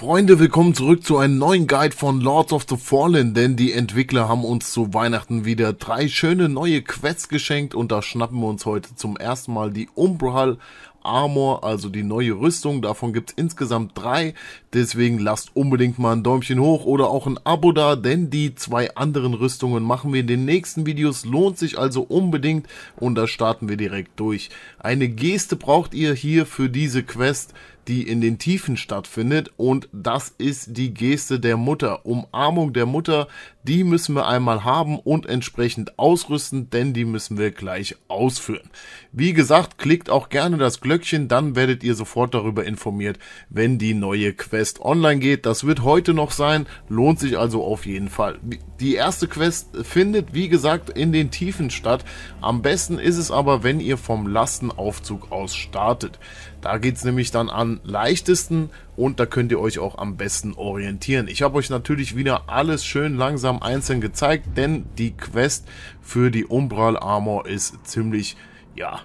Freunde, willkommen zurück zu einem neuen Guide von Lords of the Fallen, denn die Entwickler haben uns zu Weihnachten wieder drei schöne neue Quests geschenkt und da schnappen wir uns heute zum ersten Mal die Umbral Armor, also die neue Rüstung. Davon gibt es insgesamt drei. Deswegen lasst unbedingt mal ein Däumchen hoch oder auch ein Abo da, denn die zwei anderen Rüstungen machen wir in den nächsten Videos. Lohnt sich also unbedingt und da starten wir direkt durch. Eine Geste braucht ihr hier für diese Quest die in den Tiefen stattfindet und das ist die Geste der Mutter, Umarmung der Mutter, die müssen wir einmal haben und entsprechend ausrüsten, denn die müssen wir gleich ausführen. Wie gesagt, klickt auch gerne das Glöckchen, dann werdet ihr sofort darüber informiert, wenn die neue Quest Quest online geht. Das wird heute noch sein, lohnt sich also auf jeden Fall. Die erste Quest findet, wie gesagt, in den Tiefen statt. Am besten ist es aber, wenn ihr vom Lastenaufzug aus startet. Da geht es nämlich dann am leichtesten und da könnt ihr euch auch am besten orientieren. Ich habe euch natürlich wieder alles schön langsam einzeln gezeigt, denn die Quest für die Umbral Armor ist ziemlich, ja,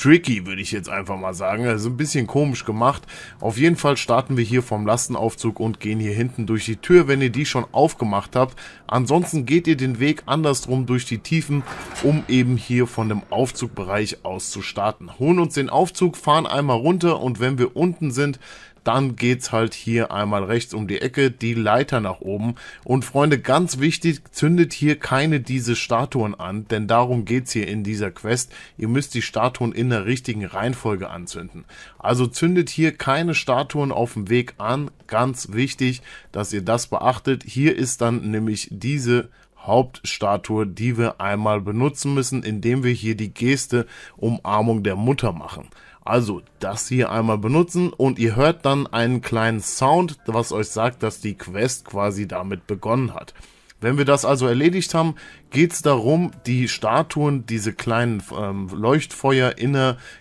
tricky, würde ich jetzt einfach mal sagen. Also ein bisschen komisch gemacht. Auf jeden Fall starten wir hier vom Lastenaufzug und gehen hier hinten durch die Tür, wenn ihr die schon aufgemacht habt. Ansonsten geht ihr den Weg andersrum durch die Tiefen, um eben hier von dem Aufzugbereich aus zu starten. Holen uns den Aufzug, fahren einmal runter und wenn wir unten sind, dann geht's halt hier einmal rechts um die Ecke, die Leiter nach oben. Und Freunde, ganz wichtig, zündet hier keine diese Statuen an, denn darum geht's hier in dieser Quest. Ihr müsst die Statuen in der richtigen Reihenfolge anzünden. Also zündet hier keine Statuen auf dem Weg an, ganz wichtig, dass ihr das beachtet. Hier ist dann nämlich diese Hauptstatue, die wir einmal benutzen müssen, indem wir hier die Geste Umarmung der Mutter machen. Also das hier einmal benutzen und ihr hört dann einen kleinen Sound, was euch sagt, dass die Quest quasi damit begonnen hat. Wenn wir das also erledigt haben, geht es darum, die Statuen, diese kleinen ähm, Leuchtfeuer in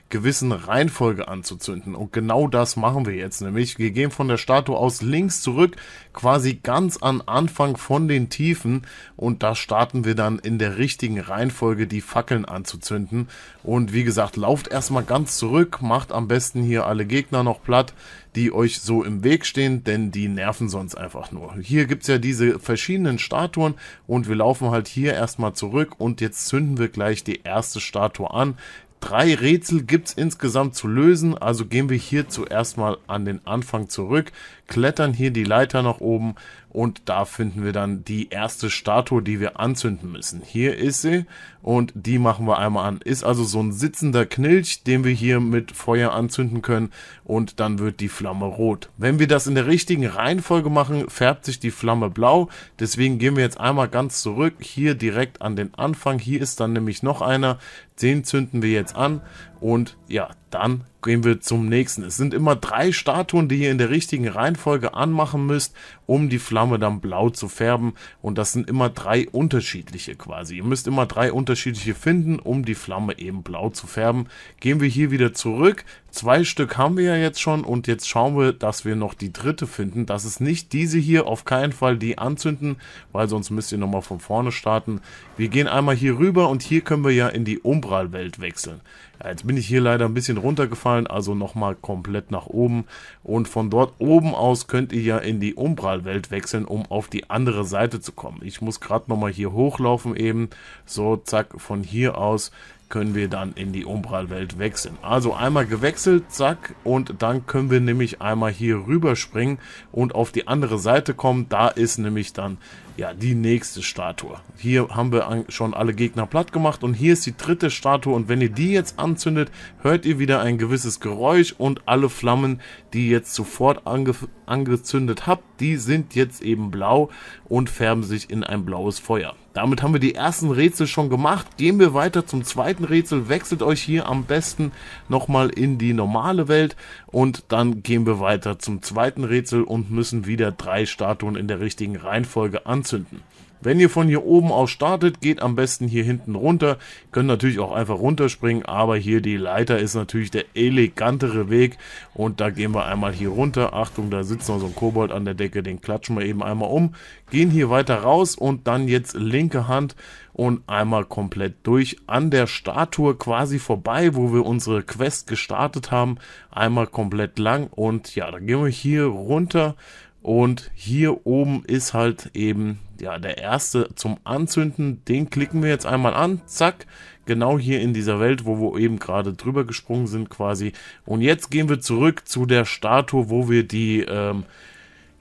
gewissen Reihenfolge anzuzünden. Und genau das machen wir jetzt, nämlich wir gehen von der Statue aus links zurück, quasi ganz am Anfang von den Tiefen und da starten wir dann in der richtigen Reihenfolge die Fackeln anzuzünden. Und wie gesagt, lauft erstmal ganz zurück, macht am besten hier alle Gegner noch platt, die euch so im Weg stehen, denn die nerven sonst einfach nur. Hier gibt es ja diese verschiedenen Statuen und wir laufen halt hier erstmal zurück und jetzt zünden wir gleich die erste Statue an. Drei Rätsel gibt es insgesamt zu lösen, also gehen wir hier zuerst mal an den Anfang zurück, klettern hier die Leiter nach oben, und da finden wir dann die erste Statue, die wir anzünden müssen. Hier ist sie und die machen wir einmal an. Ist also so ein sitzender Knilch, den wir hier mit Feuer anzünden können und dann wird die Flamme rot. Wenn wir das in der richtigen Reihenfolge machen, färbt sich die Flamme blau. Deswegen gehen wir jetzt einmal ganz zurück, hier direkt an den Anfang. Hier ist dann nämlich noch einer, den zünden wir jetzt an und ja, dann gehen wir zum nächsten. Es sind immer drei Statuen, die ihr in der richtigen Reihenfolge anmachen müsst, um die Flamme dann blau zu färben. Und das sind immer drei unterschiedliche quasi. Ihr müsst immer drei unterschiedliche finden, um die Flamme eben blau zu färben. Gehen wir hier wieder zurück Zwei Stück haben wir ja jetzt schon und jetzt schauen wir, dass wir noch die dritte finden. Das ist nicht diese hier, auf keinen Fall die anzünden, weil sonst müsst ihr nochmal von vorne starten. Wir gehen einmal hier rüber und hier können wir ja in die Umbralwelt wechseln. Ja, jetzt bin ich hier leider ein bisschen runtergefallen, also nochmal komplett nach oben. Und von dort oben aus könnt ihr ja in die Umbralwelt wechseln, um auf die andere Seite zu kommen. Ich muss gerade nochmal hier hochlaufen eben. So, zack, von hier aus können wir dann in die Umbral-Welt wechseln. Also einmal gewechselt, zack, und dann können wir nämlich einmal hier rüberspringen und auf die andere Seite kommen. Da ist nämlich dann ja die nächste Statue. Hier haben wir schon alle Gegner platt gemacht und hier ist die dritte Statue und wenn ihr die jetzt anzündet, hört ihr wieder ein gewisses Geräusch und alle Flammen, die ihr jetzt sofort ange angezündet habt, die sind jetzt eben blau und färben sich in ein blaues Feuer. Damit haben wir die ersten Rätsel schon gemacht. Gehen wir weiter zum zweiten Rätsel. Wechselt euch hier am besten nochmal in die normale Welt. Und dann gehen wir weiter zum zweiten Rätsel und müssen wieder drei Statuen in der richtigen Reihenfolge anzünden. Wenn ihr von hier oben aus startet, geht am besten hier hinten runter. Ihr könnt natürlich auch einfach runterspringen, aber hier die Leiter ist natürlich der elegantere Weg. Und da gehen wir einmal hier runter. Achtung, da sitzt noch so ein Kobold an der Decke, den klatschen wir eben einmal um. Gehen hier weiter raus und dann jetzt linke Hand und einmal komplett durch an der Statue quasi vorbei, wo wir unsere Quest gestartet haben. Einmal komplett lang und ja, dann gehen wir hier runter und hier oben ist halt eben ja der erste zum Anzünden. Den klicken wir jetzt einmal an. Zack. Genau hier in dieser Welt, wo wir eben gerade drüber gesprungen sind quasi. Und jetzt gehen wir zurück zu der Statue, wo wir die... Ähm,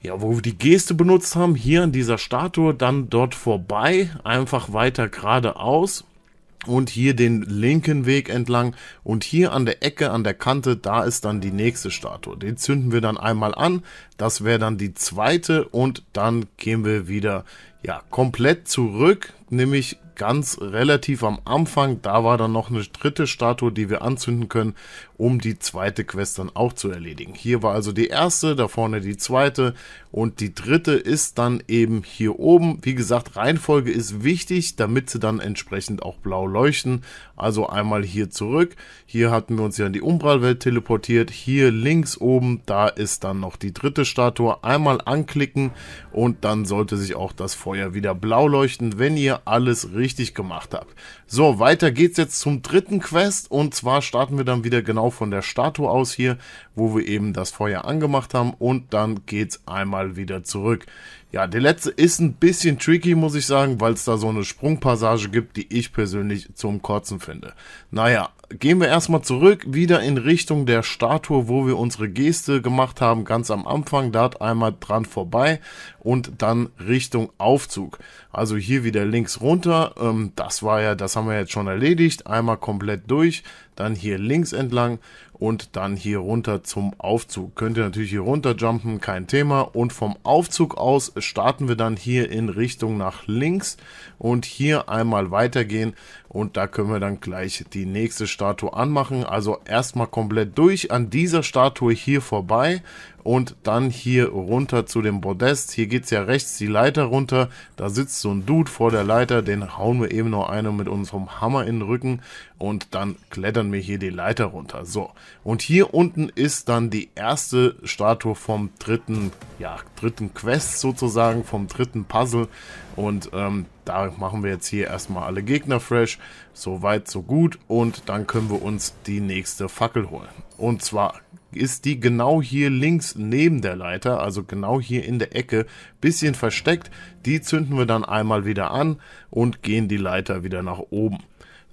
ja, wo wir die Geste benutzt haben, hier an dieser Statue, dann dort vorbei, einfach weiter geradeaus und hier den linken Weg entlang und hier an der Ecke, an der Kante, da ist dann die nächste Statue. Den zünden wir dann einmal an, das wäre dann die zweite und dann gehen wir wieder ja komplett zurück, nämlich ganz relativ am Anfang. Da war dann noch eine dritte Statue, die wir anzünden können, um die zweite Quest dann auch zu erledigen. Hier war also die erste, da vorne die zweite und die dritte ist dann eben hier oben. Wie gesagt, Reihenfolge ist wichtig, damit sie dann entsprechend auch blau leuchten. Also einmal hier zurück. Hier hatten wir uns ja in die Umbralwelt teleportiert. Hier links oben, da ist dann noch die dritte Statue. Einmal anklicken und dann sollte sich auch das Feuer wieder blau leuchten, wenn ihr alles richtig richtig gemacht habe. So, weiter geht's jetzt zum dritten Quest und zwar starten wir dann wieder genau von der Statue aus hier, wo wir eben das Feuer angemacht haben und dann geht's einmal wieder zurück. Ja, der letzte ist ein bisschen tricky, muss ich sagen, weil es da so eine Sprungpassage gibt, die ich persönlich zum Kotzen finde. Naja, gehen wir erstmal zurück, wieder in Richtung der Statue, wo wir unsere Geste gemacht haben, ganz am Anfang, dort einmal dran vorbei und dann Richtung Aufzug. Also hier wieder links runter. Ähm, das war ja, das haben wir jetzt schon erledigt. Einmal komplett durch, dann hier links entlang und dann hier runter zum Aufzug. Könnt ihr natürlich hier runter jumpen, kein Thema. Und vom Aufzug aus starten wir dann hier in Richtung nach links und hier einmal weitergehen. Und da können wir dann gleich die nächste Statue anmachen. Also erstmal komplett durch an dieser Statue hier vorbei und dann hier runter zu dem Podest. Hier geht es ja rechts die Leiter runter. Da sitzt so ein Dude vor der Leiter, den hauen wir eben noch eine mit unserem Hammer in den Rücken und dann klettern wir hier die Leiter runter. So, und hier unten ist dann die erste Statue vom dritten, ja, dritten Quest sozusagen, vom dritten Puzzle und ähm, da machen wir jetzt hier erstmal alle Gegner fresh. So weit, so gut. Und dann können wir uns die nächste Fackel holen. Und zwar ist die genau hier links neben der Leiter, also genau hier in der Ecke, bisschen versteckt. Die zünden wir dann einmal wieder an und gehen die Leiter wieder nach oben.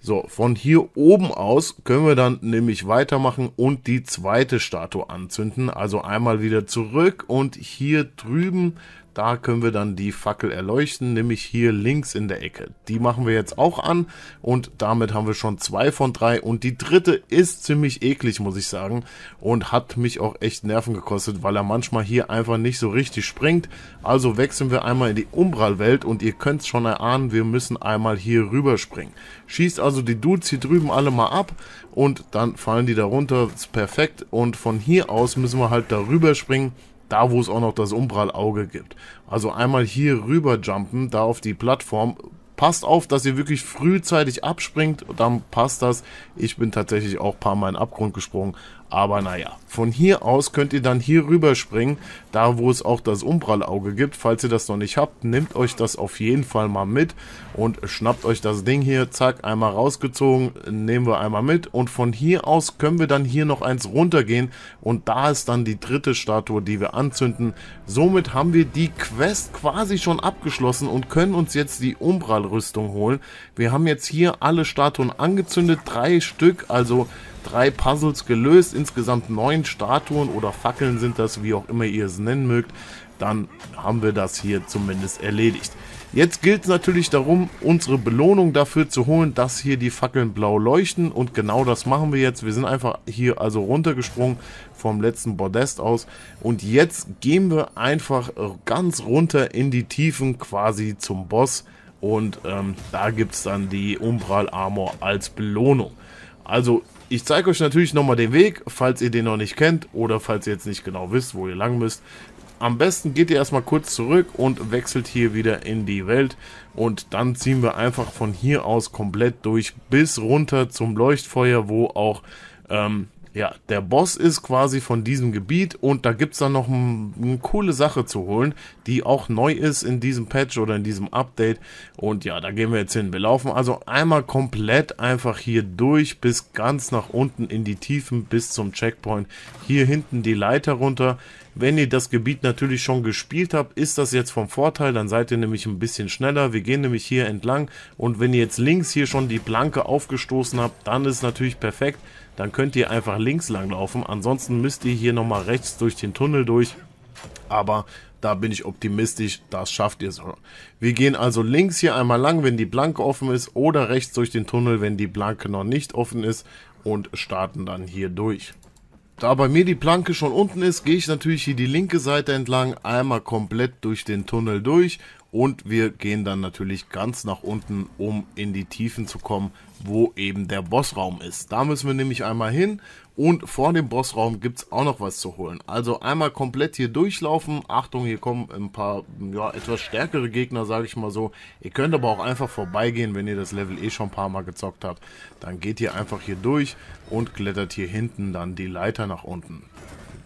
So, von hier oben aus können wir dann nämlich weitermachen und die zweite Statue anzünden. Also einmal wieder zurück und hier drüben da können wir dann die Fackel erleuchten, nämlich hier links in der Ecke. Die machen wir jetzt auch an und damit haben wir schon zwei von drei. Und die dritte ist ziemlich eklig, muss ich sagen. Und hat mich auch echt Nerven gekostet, weil er manchmal hier einfach nicht so richtig springt. Also wechseln wir einmal in die Umbralwelt und ihr könnt es schon erahnen, wir müssen einmal hier rüberspringen. Schießt also die Dudes hier drüben alle mal ab und dann fallen die da runter. Ist perfekt. Und von hier aus müssen wir halt darüber springen da wo es auch noch das Umbralauge gibt. Also einmal hier rüber jumpen, da auf die Plattform. Passt auf, dass ihr wirklich frühzeitig abspringt, dann passt das. Ich bin tatsächlich auch ein paar Mal in den Abgrund gesprungen, aber naja, von hier aus könnt ihr dann hier rüber springen, da wo es auch das Umbrallauge gibt. Falls ihr das noch nicht habt, nehmt euch das auf jeden Fall mal mit und schnappt euch das Ding hier. Zack, einmal rausgezogen, nehmen wir einmal mit. Und von hier aus können wir dann hier noch eins runtergehen und da ist dann die dritte Statue, die wir anzünden. Somit haben wir die Quest quasi schon abgeschlossen und können uns jetzt die Umbrallrüstung holen. Wir haben jetzt hier alle Statuen angezündet, drei Stück, also drei Puzzles gelöst, insgesamt neun Statuen oder Fackeln sind das, wie auch immer ihr es nennen mögt, dann haben wir das hier zumindest erledigt. Jetzt gilt es natürlich darum, unsere Belohnung dafür zu holen, dass hier die Fackeln blau leuchten und genau das machen wir jetzt. Wir sind einfach hier also runtergesprungen vom letzten Bordest aus und jetzt gehen wir einfach ganz runter in die Tiefen quasi zum Boss und ähm, da gibt es dann die Umbral Armor als Belohnung. Also ich zeige euch natürlich nochmal den Weg, falls ihr den noch nicht kennt oder falls ihr jetzt nicht genau wisst, wo ihr lang müsst. Am besten geht ihr erstmal kurz zurück und wechselt hier wieder in die Welt und dann ziehen wir einfach von hier aus komplett durch bis runter zum Leuchtfeuer, wo auch ähm, ja, der Boss ist quasi von diesem Gebiet und da gibt es dann noch eine coole Sache zu holen, die auch neu ist in diesem Patch oder in diesem Update. Und ja, da gehen wir jetzt hin. Wir laufen also einmal komplett einfach hier durch bis ganz nach unten in die Tiefen bis zum Checkpoint. Hier hinten die Leiter runter. Wenn ihr das Gebiet natürlich schon gespielt habt, ist das jetzt vom Vorteil, dann seid ihr nämlich ein bisschen schneller. Wir gehen nämlich hier entlang und wenn ihr jetzt links hier schon die Planke aufgestoßen habt, dann ist natürlich perfekt dann könnt ihr einfach links lang laufen. Ansonsten müsst ihr hier nochmal rechts durch den Tunnel durch. Aber da bin ich optimistisch, das schafft ihr so. Wir gehen also links hier einmal lang, wenn die Blanke offen ist oder rechts durch den Tunnel, wenn die Blanke noch nicht offen ist und starten dann hier durch. Da bei mir die Planke schon unten ist, gehe ich natürlich hier die linke Seite entlang, einmal komplett durch den Tunnel durch und wir gehen dann natürlich ganz nach unten, um in die Tiefen zu kommen, wo eben der Bossraum ist. Da müssen wir nämlich einmal hin und vor dem Bossraum gibt es auch noch was zu holen. Also einmal komplett hier durchlaufen. Achtung, hier kommen ein paar ja, etwas stärkere Gegner, sage ich mal so. Ihr könnt aber auch einfach vorbeigehen, wenn ihr das Level eh schon ein paar Mal gezockt habt. Dann geht ihr einfach hier durch und klettert hier hinten dann die Leiter nach unten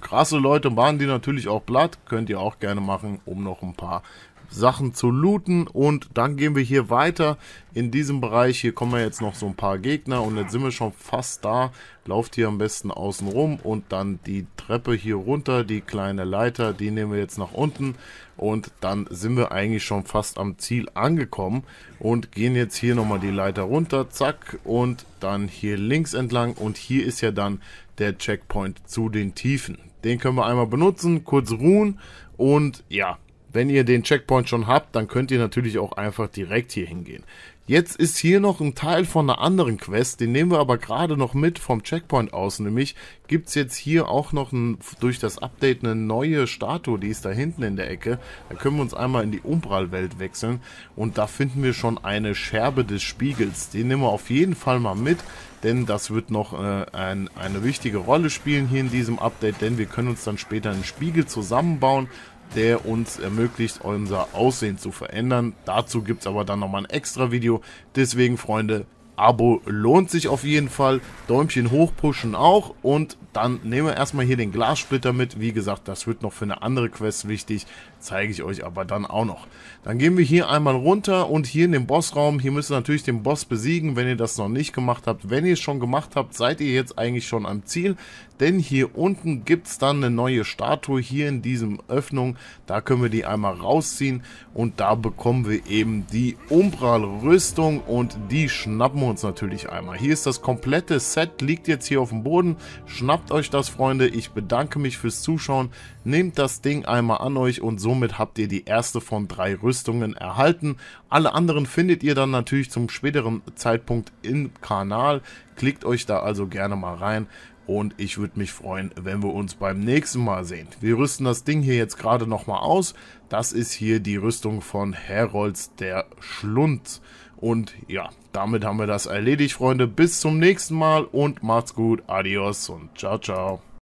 krasse Leute waren die natürlich auch platt. Könnt ihr auch gerne machen, um noch ein paar Sachen zu looten. Und dann gehen wir hier weiter in diesem Bereich. Hier kommen wir jetzt noch so ein paar Gegner und jetzt sind wir schon fast da. Lauft hier am besten außen rum und dann die Treppe hier runter, die kleine Leiter, die nehmen wir jetzt nach unten. Und dann sind wir eigentlich schon fast am Ziel angekommen und gehen jetzt hier nochmal die Leiter runter, zack, und dann hier links entlang. Und hier ist ja dann der Checkpoint zu den Tiefen. Den können wir einmal benutzen, kurz ruhen und ja, wenn ihr den Checkpoint schon habt, dann könnt ihr natürlich auch einfach direkt hier hingehen. Jetzt ist hier noch ein Teil von einer anderen Quest, den nehmen wir aber gerade noch mit vom Checkpoint aus, nämlich gibt es jetzt hier auch noch ein, durch das Update eine neue Statue, die ist da hinten in der Ecke. Da können wir uns einmal in die umbral wechseln und da finden wir schon eine Scherbe des Spiegels. Die nehmen wir auf jeden Fall mal mit, denn das wird noch äh, ein, eine wichtige Rolle spielen hier in diesem Update, denn wir können uns dann später einen Spiegel zusammenbauen der uns ermöglicht, unser Aussehen zu verändern. Dazu gibt es aber dann nochmal ein extra Video. Deswegen, Freunde, Abo lohnt sich auf jeden Fall. Däumchen hoch pushen auch. Und dann nehmen wir erstmal hier den Glassplitter mit. Wie gesagt, das wird noch für eine andere Quest wichtig zeige ich euch aber dann auch noch. Dann gehen wir hier einmal runter und hier in den Bossraum. Hier müsst ihr natürlich den Boss besiegen, wenn ihr das noch nicht gemacht habt. Wenn ihr es schon gemacht habt, seid ihr jetzt eigentlich schon am Ziel. Denn hier unten gibt es dann eine neue Statue hier in diesem Öffnung. Da können wir die einmal rausziehen und da bekommen wir eben die Umbral-Rüstung und die schnappen wir uns natürlich einmal. Hier ist das komplette Set, liegt jetzt hier auf dem Boden. Schnappt euch das, Freunde. Ich bedanke mich fürs Zuschauen. Nehmt das Ding einmal an euch und so somit habt ihr die erste von drei Rüstungen erhalten. Alle anderen findet ihr dann natürlich zum späteren Zeitpunkt im Kanal. Klickt euch da also gerne mal rein. Und ich würde mich freuen, wenn wir uns beim nächsten Mal sehen. Wir rüsten das Ding hier jetzt gerade nochmal aus. Das ist hier die Rüstung von Herolds der Schlund. Und ja, damit haben wir das erledigt, Freunde. Bis zum nächsten Mal und macht's gut. Adios und ciao, ciao.